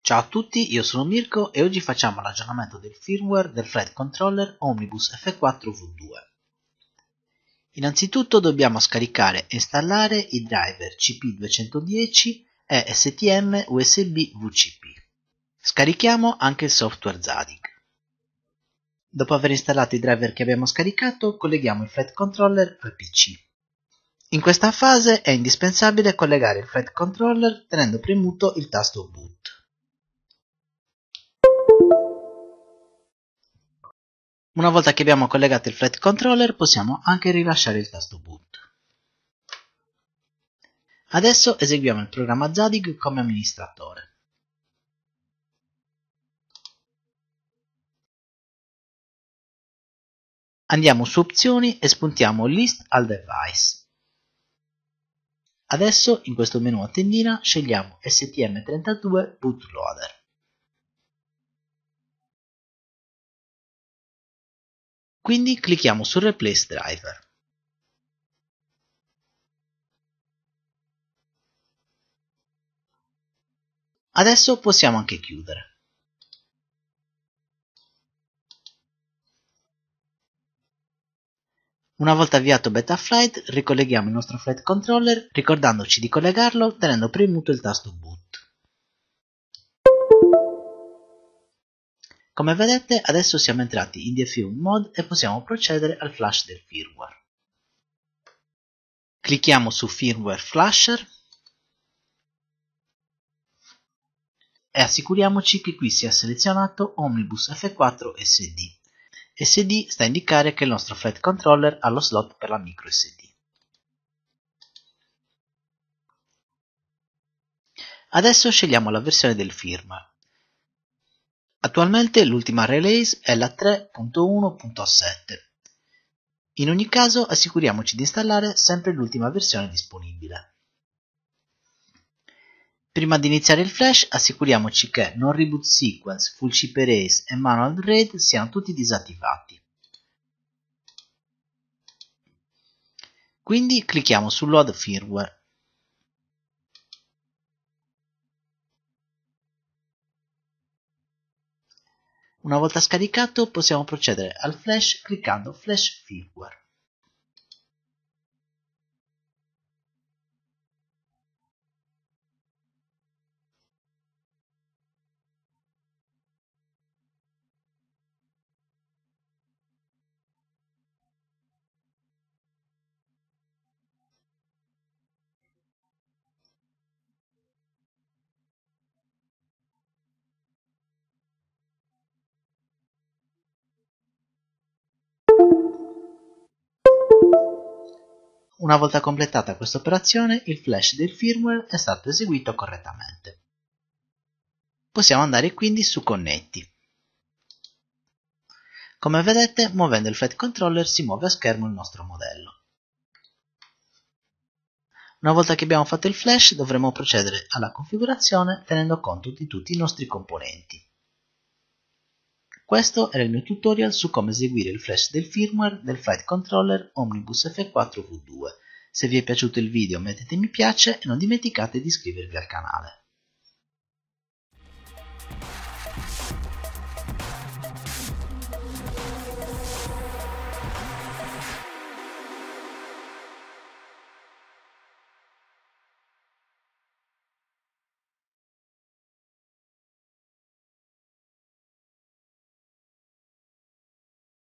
Ciao a tutti, io sono Mirko e oggi facciamo l'aggiornamento del firmware del Flight Controller Omnibus F4V2. Innanzitutto dobbiamo scaricare e installare i driver CP210 e STM USB VCP. Scarichiamo anche il software Zadig. Dopo aver installato i driver che abbiamo scaricato, colleghiamo il Flight Controller al PC. In questa fase è indispensabile collegare il Flight Controller tenendo premuto il tasto Boot. Una volta che abbiamo collegato il flight controller possiamo anche rilasciare il tasto boot. Adesso eseguiamo il programma Zadig come amministratore. Andiamo su opzioni e spuntiamo list al device. Adesso in questo menu a tendina scegliamo STM32 bootloader. Quindi clicchiamo su Replace Driver. Adesso possiamo anche chiudere. Una volta avviato Betaflight, ricolleghiamo il nostro flight controller ricordandoci di collegarlo tenendo premuto il tasto boot. Come vedete adesso siamo entrati in Diffuse Mode e possiamo procedere al flash del firmware. Clicchiamo su Firmware Flasher e assicuriamoci che qui sia selezionato Omnibus F4 SD. SD sta a indicare che il nostro flat controller ha lo slot per la micro SD. Adesso scegliamo la versione del firmware. Attualmente l'ultima release è la 3.1.7. In ogni caso assicuriamoci di installare sempre l'ultima versione disponibile. Prima di iniziare il flash assicuriamoci che non reboot sequence, full chip erase e manual read siano tutti disattivati. Quindi clicchiamo su load firmware Una volta scaricato possiamo procedere al flash cliccando Flash Firmware. Una volta completata questa operazione, il flash del firmware è stato eseguito correttamente. Possiamo andare quindi su Connetti. Come vedete, muovendo il flight controller si muove a schermo il nostro modello. Una volta che abbiamo fatto il flash dovremo procedere alla configurazione tenendo conto di tutti i nostri componenti. Questo era il mio tutorial su come eseguire il flash del firmware del flight controller Omnibus F4V2. Se vi è piaciuto il video mettete mi piace e non dimenticate di iscrivervi al canale.